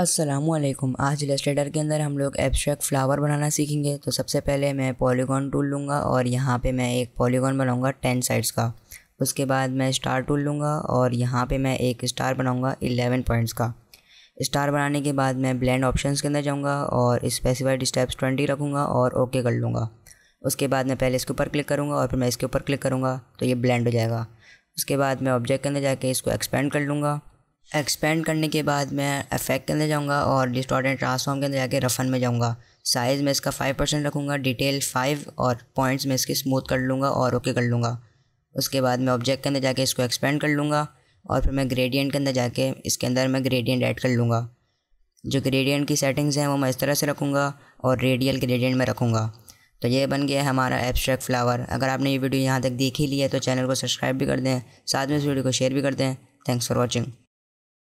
असलम आज इलस्ट्रेटर के अंदर हम लोग एब्स्ट्रैक्ट फ्लावर बनाना सीखेंगे तो सबसे पहले मैं पॉलीगॉन टूल लूँगा और यहाँ पे मैं एक पॉलीगॉन बनाऊँगा टेन साइड्स का उसके बाद मैं स्टार टूल लूँगा और यहाँ पे मैं एक स्टार बनाऊँगा एलेवन पॉइंट्स का स्टार बनाने के बाद मैं ब्लेंड ऑप्शन के अंदर जाऊँगा और स्पेसिफाइड स्टेप्स ट्वेंटी रखूँगा और ओके कर लूँगा उसके बाद मैं पहले इसके ऊपर क्लिक करूँगा और फिर मैं इसके ऊपर क्लिक करूँगा तो ये ब्लेंड हो जाएगा उसके बाद मैं ऑब्जेक्ट के अंदर जाके इसको एक्सपेंड कर लूँगा एक्सपेंड करने के बाद मैं अफेक्ट के अंदर जाऊँगा और डिस्टॉर्ट एंड ट्रांसफॉर्म के अंदर जाके रफन में जाऊँगा साइज़ में इसका फाइव परसेंट रखूँगा डिटेल फाइव और पॉइंट्स में इसकी स्मूथ कर लूँगा और ओके कर लूँगा उसके बाद मैं ऑब्जेक्ट के अंदर जाके इसको एक्सपेंड कर लूँगा और फिर मैं ग्रेडियंट के अंदर जाके इसके अंदर मैं ग्रेडियंट ऐड कर लूँगा जो ग्रेडियंट की सेटिंग्स हैं वो मैं इस तरह से रखूँगा और रेडियल ग्रेडियंट में रखूँगा तो ये बन गया हमारा एब्स्ट्रैक्ट फ्लावर अगर आपने ये वीडियो यहाँ तक देख ही लिया है तो चैनल को सब्सक्राइब भी कर दें साथ में इस वीडियो को शेयर भी कर दें थैंक्स फॉर वॉचिंग